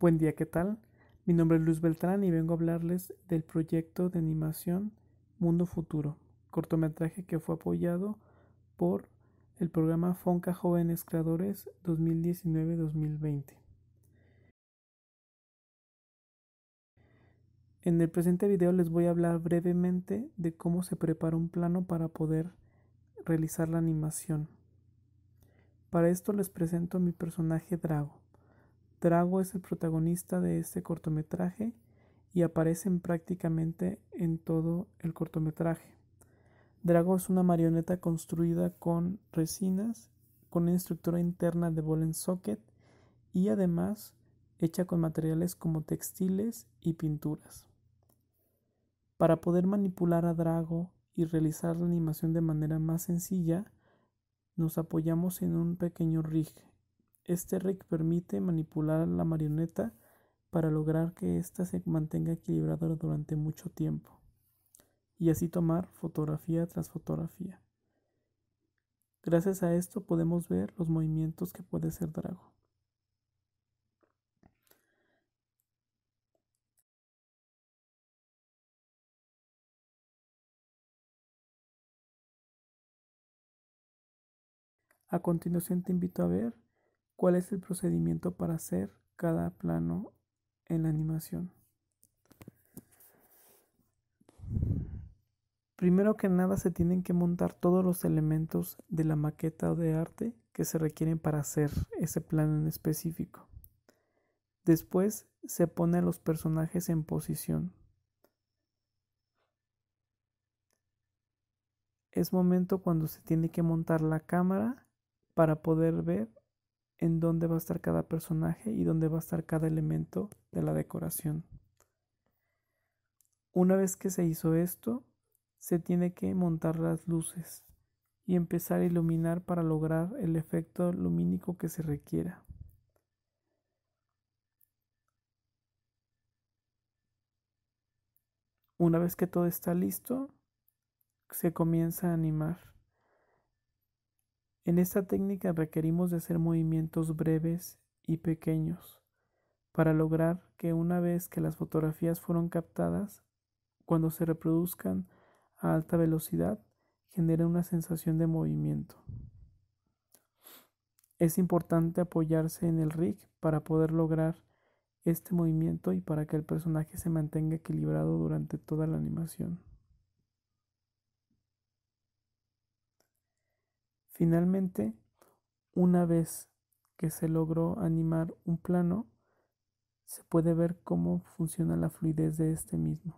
Buen día, ¿qué tal? Mi nombre es Luis Beltrán y vengo a hablarles del proyecto de animación Mundo Futuro, cortometraje que fue apoyado por el programa Fonca Jóvenes Creadores 2019-2020. En el presente video les voy a hablar brevemente de cómo se prepara un plano para poder realizar la animación. Para esto les presento mi personaje Drago. Drago es el protagonista de este cortometraje y aparecen prácticamente en todo el cortometraje. Drago es una marioneta construida con resinas, con una estructura interna de ball and socket y además hecha con materiales como textiles y pinturas. Para poder manipular a Drago y realizar la animación de manera más sencilla, nos apoyamos en un pequeño rig este rig permite manipular la marioneta para lograr que ésta se mantenga equilibrada durante mucho tiempo y así tomar fotografía tras fotografía. Gracias a esto podemos ver los movimientos que puede hacer Drago. A continuación te invito a ver cuál es el procedimiento para hacer cada plano en la animación. Primero que nada se tienen que montar todos los elementos de la maqueta de arte que se requieren para hacer ese plano en específico. Después se pone a los personajes en posición. Es momento cuando se tiene que montar la cámara para poder ver en dónde va a estar cada personaje y dónde va a estar cada elemento de la decoración. Una vez que se hizo esto, se tiene que montar las luces y empezar a iluminar para lograr el efecto lumínico que se requiera. Una vez que todo está listo, se comienza a animar. En esta técnica requerimos de hacer movimientos breves y pequeños para lograr que una vez que las fotografías fueron captadas, cuando se reproduzcan a alta velocidad, genere una sensación de movimiento. Es importante apoyarse en el rig para poder lograr este movimiento y para que el personaje se mantenga equilibrado durante toda la animación. Finalmente, una vez que se logró animar un plano, se puede ver cómo funciona la fluidez de este mismo.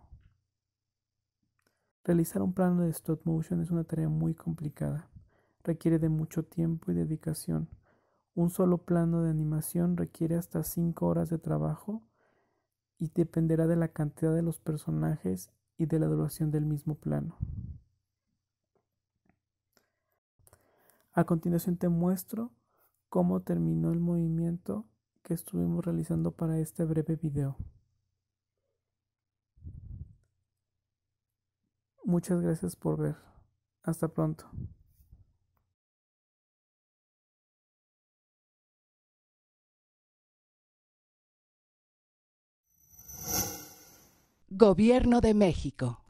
Realizar un plano de stop motion es una tarea muy complicada. Requiere de mucho tiempo y dedicación. Un solo plano de animación requiere hasta 5 horas de trabajo y dependerá de la cantidad de los personajes y de la duración del mismo plano. A continuación te muestro cómo terminó el movimiento que estuvimos realizando para este breve video. Muchas gracias por ver. Hasta pronto. Gobierno de México.